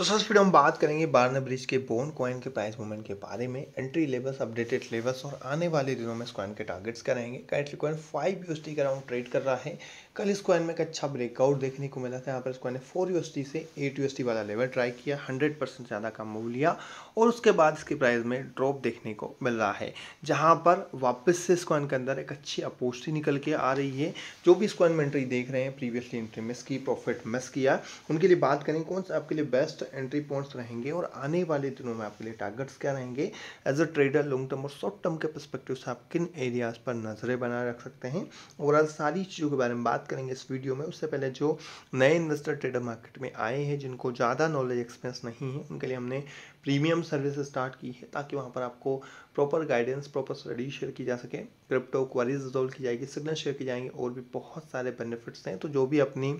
तो सबसे फिर हम बात करेंगे बारना ब्रिज के बोन कॉइन के प्राइस मूवमेंट के बारे में एंट्री लेवल्स अपडेटेड लेवल्स और आने वाले दिनों में इस कॉइन के टारगेट्स रहेंगे कैटली कॉइन फाइव यू का राउंड ट्रेड कर रहा है कल इस कॉइन में एक अच्छा ब्रेकआउट देखने को मिला था यहाँ पर इस कॉइन ने फोर यू से एट यू वाला लेवल ट्राई किया हंड्रेड परसेंट ज़्यादा का मूव लिया और उसके बाद इसके प्राइस में ड्रॉप देखने को मिल रहा है जहाँ पर वापस से इस कॉइन के अंदर एक अच्छी अपोस्टी निकल के आ रही है जो भी इस कॉइन में एंट्री देख रहे हैं प्रीवियसली एंट्री मिस की प्रॉफिट मिस किया उनके लिए बात करें कौन सा आपके लिए बेस्ट एंट्री पॉइंट्स रहेंगे और आने वाले दिनों में आपके लिए टारगेट्स क्या रहेंगे as a trader long term और शॉर्ट टर्म के परस्पेक्टिव से आप किन एरियाज़ पर नज़रें बनाए रख सकते हैं ओवरऑल सारी चीज़ों के बारे में बात करेंगे इस वीडियो में उससे पहले जो नए इन्वेस्टर ट्रेडर मार्केट में आए हैं जिनको ज़्यादा नॉलेज एक्सपीरियंस नहीं है उनके लिए हमने प्रीमियम सर्विस स्टार्ट की है ताकि वहाँ पर आपको proper guidance proper study share की जा सके क्रिप्टो क्वारीज रिजोल्व की जाएगी सिग्नल शेयर की जाएंगे और भी बहुत सारे बेनिफिट्स हैं तो जो भी अपनी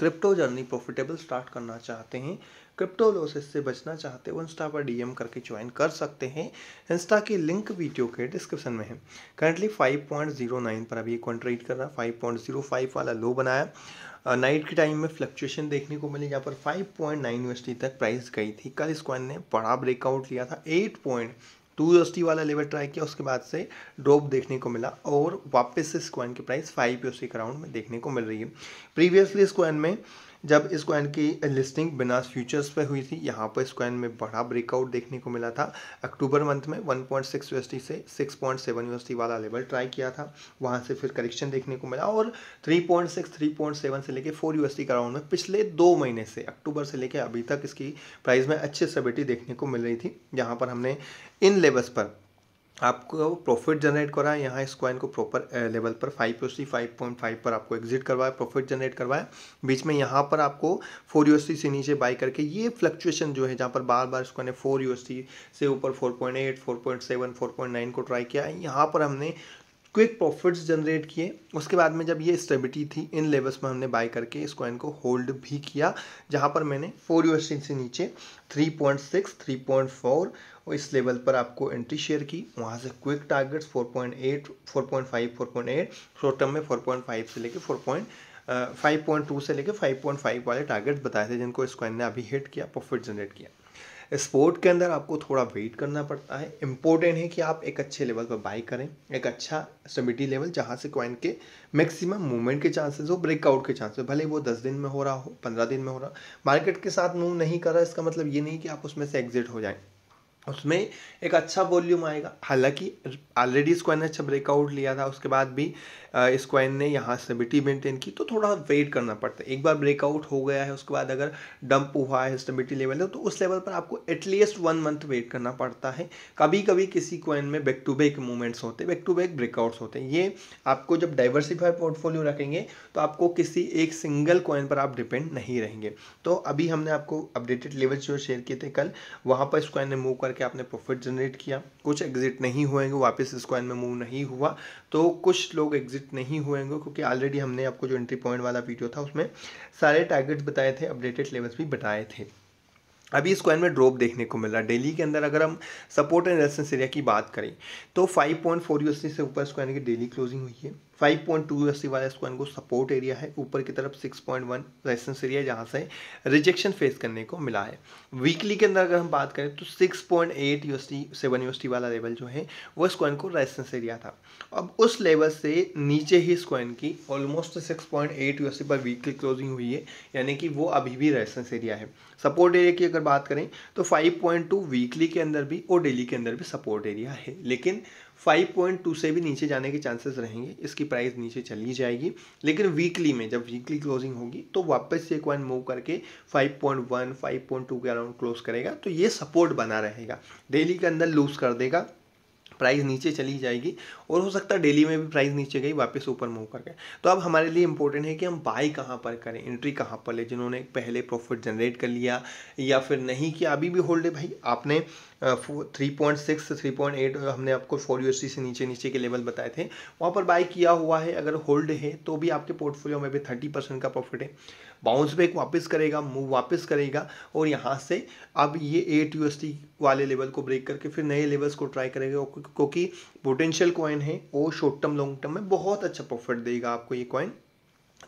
क्रिप्टो जर्नी प्रॉफिटेबल स्टार्ट करना चाहते हैं क्रिप्टो लॉसेस से बचना चाहते हैं इंस्टा पर डीएम करके ज्वाइन कर सकते हैं इंस्टा की लिंक वीडियो के डिस्क्रिप्शन में है करंटली 5.09 पर अभी कॉन्ट ट्रेड कर रहा है 5.05 वाला लो बनाया नाइट के टाइम में फ्लक्चुएशन देखने को मिली यहाँ पर 5.9 पॉइंट तक प्राइस गई थी कल इस कॉइन ने बड़ा ब्रेकआउट लिया था एट पॉइंट 2USD वाला लेवल ट्राई किया उसके बाद से ड्रॉप देखने को मिला और वापस से इस की प्राइस फाइव यूएसडी के अराउंड में देखने को मिल रही है प्रीवियसली इस में जब इस कॉइन की लिस्टिंग बिनास फ्यूचर्स पे हुई थी यहाँ पर इस कॉइन में बड़ा ब्रेकआउट देखने को मिला था अक्टूबर मंथ में 1.6 पॉइंट से 6.7 पॉइंट वाला लेवल ट्राई किया था वहाँ से फिर करेक्शन देखने को मिला और 3.6 3.7 से लेके 4 यूएसडी का राउंड में पिछले दो महीने से अक्टूबर से लेके अभी तक इसकी प्राइस में अच्छी स्टेबिलिटी देखने को मिल रही थी यहाँ पर हमने इन लेवल्स पर आपको प्रॉफिट जनरेट करा है यहाँ इस कॉइन को प्रॉपर लेवल पर five U C five point five पर आपको एग्जिट करवाया प्रॉफिट जनरेट करवाया बीच में यहाँ पर आपको फोर यू से नीचे बाई करके ये फ्लक्चुएशन जो है जहाँ पर बार बार इसको ने फोर यू सी से ऊपर four point eight four point seven four point nine को ट्राई किया है यहाँ पर हमने क्विक प्रॉफिट्स जनरेट किए उसके बाद में जब ये स्टेबिलिटी थी इन लेवल्स में हमने बाय करके इस कॉइन को होल्ड भी किया जहाँ पर मैंने फोर यूएसडी से नीचे 3.6 3.4 और इस लेवल पर आपको एंट्री शेयर की वहाँ से क्विक टारगेट्स 4.8 4.5 4.8 शॉर्ट टर्म में 4.5 से लेके 4. फाइव पॉइंट टू से लेके फाइव पॉइंट फाइव वाले टारगेट बताए थे जिनको इस कॉइन ने अभी हिट किया प्रॉफिट जनरेट किया स्पोर्ट के अंदर आपको थोड़ा वेट करना पड़ता है इम्पोर्टेंट है कि आप एक अच्छे लेवल पर बाई करें एक अच्छा स्टेबिलिटी लेवल जहाँ से क्वाइन के मैक्सिमम मूवमेंट के चांसेस हो ब्रेकआउट के चांसेस भले वो दस दिन में हो रहा हो पंद्रह दिन में हो रहा मार्केट के साथ मूव नहीं कर रहा इसका मतलब ये नहीं कि आप उसमें से एग्जिट हो जाएँ उसमें एक अच्छा वॉल्यूम आएगा हालांकि ऑलरेडी स्क्वाइन ने अच्छा ब्रेकआउट लिया था उसके बाद भी स्क्वाइन ने यहाँ स्टेबिलिटी मेंटेन की तो थोड़ा वेट करना पड़ता है एक बार ब्रेकआउट हो गया है उसके बाद अगर डंप हुआ है स्टेबिलिटी लेवल तो उस लेवल पर आपको एटलीस्ट वन मंथ वेट करना पड़ता है कभी कभी किसी क्वाइन में बैक टू बैक मूवमेंट्स होते हैं बैक टू बैक ब्रेकआउट्स होते हैं ये आपको जब डाइवर्सिफाइड पोर्टफोलियो रखेंगे तो आपको किसी एक सिंगल क्वाइन पर आप डिपेंड नहीं रहेंगे तो अभी हमने आपको अपडेटेड लेवल जो शेयर किए थे कल वहाँ पर स्क्वाइन ने मूव कर કે અપને પ્રોફિટ જનરેટ કિયા કુછ એક્ઝિટ નહીં હુએંગે વાપિસ સ્ક્વાયર મે મૂવ નહીં હુઆ તો કુછ લોગ એક્ઝિટ નહીં હુએંગે ક્યોકી અલરેડી હમને આપકો જો એન્ટ્રી પોઈન્ટ વાલા વિડિયો થા ઉસમે سارے ટાર્ગેટ્સ બતાયે થે અપડેટડ લેવલ્સ ભી બતાયે થે અબ ઇસક્વાયર મે ડ્રોપ દેખને કો મિલ રહા ડેલી કે અંદર અગર હમ સપોર્ટ એન્ડ રેસિસ્ટન્સ એરિયા કી બાત કરે તો 5.4 યુએસસી સે ઉપર સ્ક્વાયર કે ડેલી ક્લોઝિંગ હુઈ હૈ फाइव पॉइंट टू अस्सी वाला स्क्वायर को सपोर्ट एरिया है ऊपर की तरफ six point one resistance area जहाँ से रिजेक्शन फेस करने को मिला है वीकली के अंदर अगर हम बात करें तो six point eight UST seven UST वाला लेवल जो है वो स्क्वायर को रेजिस्टेंस एरिया था अब उस लेवल से नीचे ही स्क्वायर की almost six point eight UST पर वीकली क्लोजिंग हुई है यानी कि वो अभी भी रेजिस्टेंस एरिया है सपोर्ट एरिया की अगर बात करें तो फाइव पॉइंट टू वीकली के अंदर भी और डेली के अंदर भी सपोर्ट एरिया है लेकिन 5.2 से भी नीचे जाने के चांसेस रहेंगे इसकी प्राइस नीचे चली जाएगी लेकिन वीकली में जब वीकली क्लोजिंग होगी तो वापस से एक वन मूव करके 5.1 5.2 के अराउंड क्लोज करेगा तो ये सपोर्ट बना रहेगा डेली के अंदर लूज कर देगा प्राइस नीचे चली जाएगी और हो सकता है डेली में भी प्राइस नीचे गई वापस ऊपर मूव कर गए तो अब हमारे लिए इंपॉर्टेंट है कि हम बाई कहाँ पर करें एंट्री कहाँ पर ले जिन्होंने पहले प्रॉफिट जनरेट कर लिया या फिर नहीं किया अभी भी होल्ड है भाई आपने three point six three point eight हमने आपको फोर यू से नीचे नीचे के लेवल बताए थे वहाँ पर बाय किया हुआ है अगर होल्ड है तो भी आपके पोर्टफोलियो में भी थर्टी परसेंट का प्रॉफिट है बाउंस बैक वापस करेगा मूव वापस करेगा और यहाँ से अब ये एट यू वाले लेवल को ब्रेक करके फिर नए लेवल्स को ट्राई करेगा क्योंकि पोटेंशियल कॉइन है वो शॉर्ट टर्म लॉन्ग टर्म में बहुत अच्छा प्रॉफिट देगा आपको ये कॉइन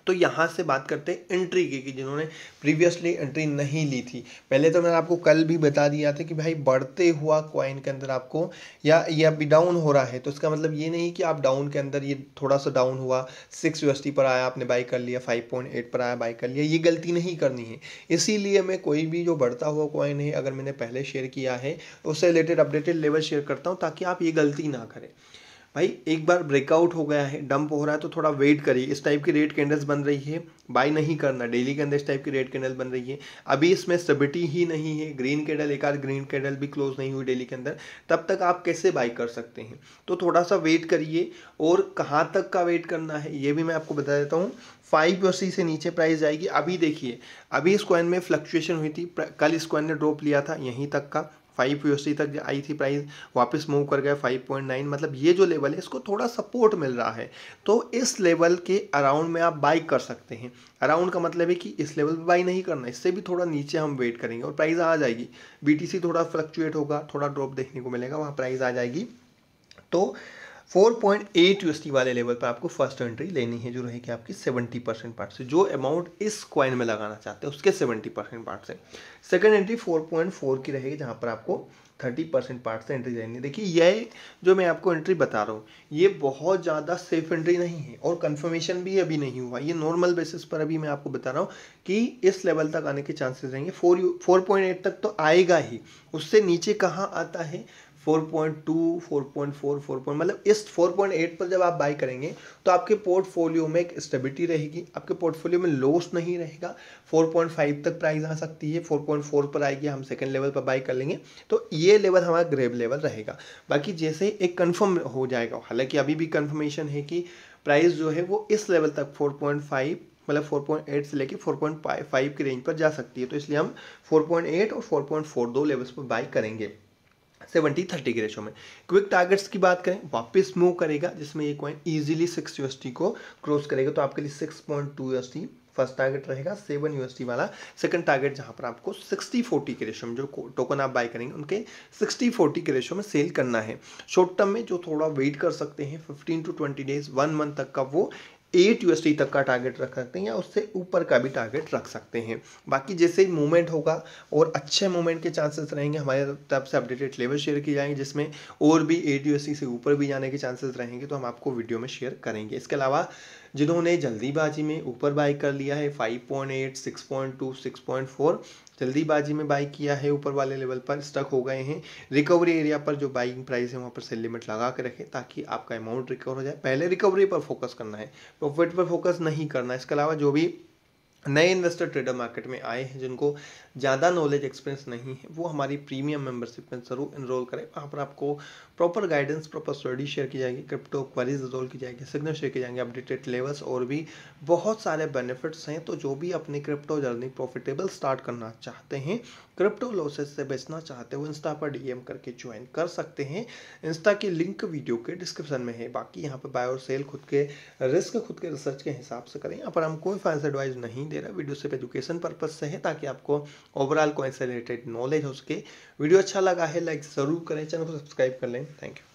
तो यहाँ से बात करते हैं एंट्री की कि जिन्होंने प्रीवियसली एंट्री नहीं ली थी पहले तो मैंने आपको कल भी बता दिया था कि भाई बढ़ते हुआ क्वाइन के अंदर आपको या ये अभी डाउन हो रहा है तो इसका मतलब ये नहीं कि आप डाउन के अंदर ये थोड़ा सा डाउन हुआ सिक्स यूएसटी पर आया आपने बाई कर लिया फाइव पॉइंट एट पर आया बाई कर लिया ये गलती नहीं करनी है इसीलिए मैं कोई भी जो बढ़ता हुआ क्वाइन है अगर मैंने पहले शेयर किया है उससे रिलेटेड अपडेटेड लेवल शेयर करता हूँ ताकि आप ये गलती ना करें भाई एक बार ब्रेकआउट हो गया है डंप हो रहा है तो थोड़ा वेट करिए इस टाइप की रेड कैंडल्स बन रही है बाय नहीं करना डेली के अंदर इस टाइप की रेड कैंडल बन रही है अभी इसमें स्टेबिलिटी ही नहीं है ग्रीन कैंडल एक आध ग्रीन कैंडल भी क्लोज नहीं हुई डेली के अंदर तब तक आप कैसे बाई कर सकते हैं तो थोड़ा सा वेट करिए और कहाँ तक का वेट करना है ये भी मैं आपको बता देता हूँ फाइव अस्सी से नीचे प्राइस जाएगी अभी देखिए अभी इस क्वाइन में फ्लक्चुएशन हुई थी कल इस क्वाइन ने ड्रॉप लिया था यहीं तक का फाइव यूएसडी तक आई थी प्राइस वापस मूव कर गया 5.9 मतलब ये जो लेवल है इसको थोड़ा सपोर्ट मिल रहा है तो इस लेवल के अराउंड में आप बाई कर सकते हैं अराउंड का मतलब है कि इस लेवल पर बाई नहीं करना इससे भी थोड़ा नीचे हम वेट करेंगे और प्राइस आ जाएगी बी थोड़ा फ्लक्चुएट होगा थोड़ा ड्रॉप देखने को मिलेगा वहाँ प्राइज़ आ जाएगी तो फोर पॉइंट एट यूएसटी वाले लेवल पर आपको फर्स्ट एंट्री लेनी है जो रहेगी आपकी सेवेंटी परसेंट पार्ट से जो अमाउंट इस क्वाइन में लगाना चाहते हैं उसके सेवेंटी परसेंट पार्ट से second entry four point four की रहेगी जहाँ पर आपको थर्टी परसेंट पार्ट से एंट्री लेनी है देखिए ये जो मैं आपको एंट्री बता रहा हूँ ये बहुत ज़्यादा सेफ एंट्री नहीं है और कन्फर्मेशन भी अभी नहीं हुआ ये नॉर्मल बेसिस पर अभी मैं आपको बता रहा हूँ कि इस लेवल तक आने के चांसेस रहेंगे फोर फोर पॉइंट एट तक तो आएगा ही उससे नीचे कहाँ आता है फोर पॉइंट 4. मतलब इस 4.8 पर जब आप बाई करेंगे तो आपके पोर्टफोलियो में एक स्टेबिलिटी रहेगी आपके पोर्टफोलियो में लॉस नहीं रहेगा 4.5 तक प्राइस आ सकती है 4.4 पर आएगी हम सेकंड लेवल पर बाई कर लेंगे तो ये लेवल हमारा ग्रेव लेवल रहेगा बाकी जैसे एक कंफर्म हो जाएगा हालांकि अभी भी कन्फर्मेशन है कि प्राइस जो है वो इस लेवल तक फोर मतलब 4.8 से लेके 4.5 की रेंज पर जा सकती है तो इसलिए हम 4.8 और 4.4 दो लेवल्स पर बाई करेंगे सेवेंटी थर्टी के रेशो में क्विक टारगेट्स की बात करें वापस मूव करेगा जिसमें ये कॉइन इजीली सिक्स यूएसटी को क्रॉस करेगा तो आपके लिए six point two UST first target रहेगा सेवन यूएसटी वाला सेकंड टारगेट जहां पर आपको सिक्सटी फोर्टी के रेशो में जो टोकन आप बाय करेंगे उनके सिक्सटी फोर्टी के रेशो में सेल करना है शॉर्ट टर्म में जो थोड़ा वेट कर सकते हैं fifteen to twenty days one month तक का वो एट यू तक का टारगेट रख सकते हैं या उससे ऊपर का भी टारगेट रख सकते हैं बाकी जैसे ही मूवमेंट होगा और अच्छे मूवमेंट के चांसेस रहेंगे हमारे तरफ से अपडेटेड लेवल शेयर किए जाएंगे जिसमें और भी एट यू से ऊपर भी जाने के चांसेस रहेंगे तो हम आपको वीडियो में शेयर करेंगे इसके अलावा जिन्होंने जल्दीबाजी में ऊपर बाई कर लिया है five point eight six point two six point four जल्दीबाजी में बाई किया है ऊपर वाले लेवल पर स्टक हो गए हैं रिकवरी एरिया पर जो बाइंग प्राइस है वहाँ पर सेल लिमिट लगा के रखें ताकि आपका अमाउंट रिकवर हो जाए पहले रिकवरी पर फोकस करना है प्रॉफिट पर फोकस नहीं करना इसके अलावा जो भी नए इन्वेस्टर ट्रेडर मार्केट में आए हैं जिनको ज़्यादा नॉलेज एक्सपीरियंस नहीं है वो हमारी प्रीमियम मेंबरशिप में ज़रूर इनरोल करें वहाँ पर आपको proper guidance proper study share की जाएगी क्रिप्टो क्वारीज इनरोल की जाएगी सिग्नल शेयर की जाएंगे अपडेटेड लेवल्स और भी बहुत सारे बेनिफिट्स हैं तो जो भी अपनी क्रिप्टो जर्नी प्रॉफिटेबल स्टार्ट करना चाहते हैं क्रिप्टो लॉसेस से बचना चाहते हो इंस्टा पर डीएम करके ज्वाइन कर सकते हैं इंस्टा की लिंक वीडियो के डिस्क्रिप्शन में है बाकी यहाँ पर बाय और सेल खुद के रिस्क खुद के रिसर्च के हिसाब से करें यहाँ पर हम कोई फाइनेंस एडवाइस नहीं दे रहा वीडियो सिर्फ एजुकेशन पर्पज से है ताकि आपको ओवरऑल कोई से रिलेटेड नॉलेज हो सके वीडियो अच्छा लगा है लाइक ज़रूर करें चैनल को सब्सक्राइब कर लें थैंक यू